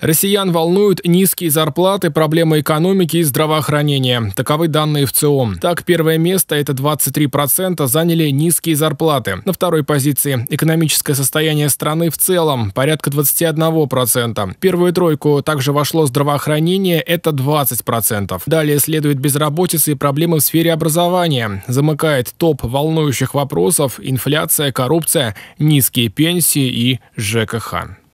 Россиян волнуют низкие зарплаты, проблемы экономики и здравоохранения. Таковы данные в ЦИОМ. Так, первое место, это 23%, заняли низкие зарплаты. На второй позиции – экономическое состояние страны в целом, порядка 21%. В первую тройку также вошло здравоохранение, это 20%. Далее следует безработица и проблемы в сфере образования. Замыкает топ волнующих вопросов – инфляция, коррупция, низкие пенсии и ЖКХ.